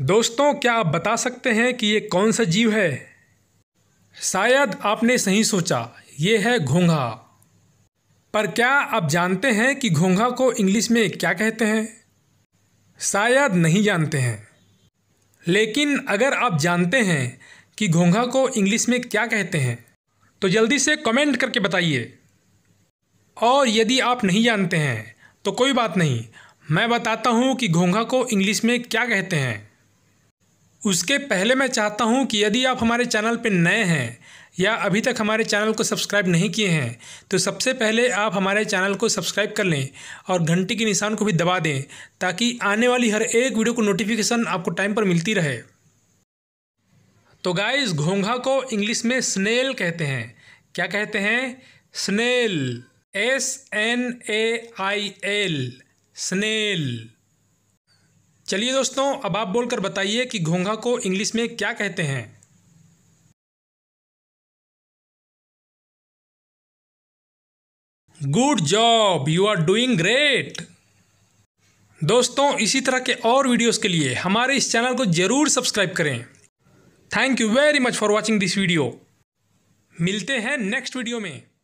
दोस्तों क्या आप बता सकते हैं कि ये कौन सा जीव है शायद आपने सही सोचा ये है घोंघा पर क्या आप जानते हैं कि घोंघा को इंग्लिश में क्या कहते हैं शायद नहीं जानते हैं लेकिन अगर आप जानते हैं कि घोंघा को इंग्लिश में क्या कहते हैं तो जल्दी से कमेंट करके बताइए और यदि आप नहीं जानते हैं तो कोई बात नहीं मैं बताता हूँ कि घोंघा को इंग्लिश में क्या कहते हैं उसके पहले मैं चाहता हूँ कि यदि आप हमारे चैनल पर नए हैं या अभी तक हमारे चैनल को सब्सक्राइब नहीं किए हैं तो सबसे पहले आप हमारे चैनल को सब्सक्राइब कर लें और घंटी के निशान को भी दबा दें ताकि आने वाली हर एक वीडियो को नोटिफिकेशन आपको टाइम पर मिलती रहे तो गाइस घोंघा को इंग्लिश में स्नेल कहते हैं क्या कहते हैं snail S N A I L snail चलिए दोस्तों अब आप बोलकर बताइए कि घोंघा को इंग्लिश में क्या कहते हैं good job you are doing great दोस्तों इसी तरह के और वीडियोस के लिए हमारे इस चैनल को ज़रूर सब्सक्राइब करें thank you very much for watching this video मिलते हैं नेक्स्ट वीडियो में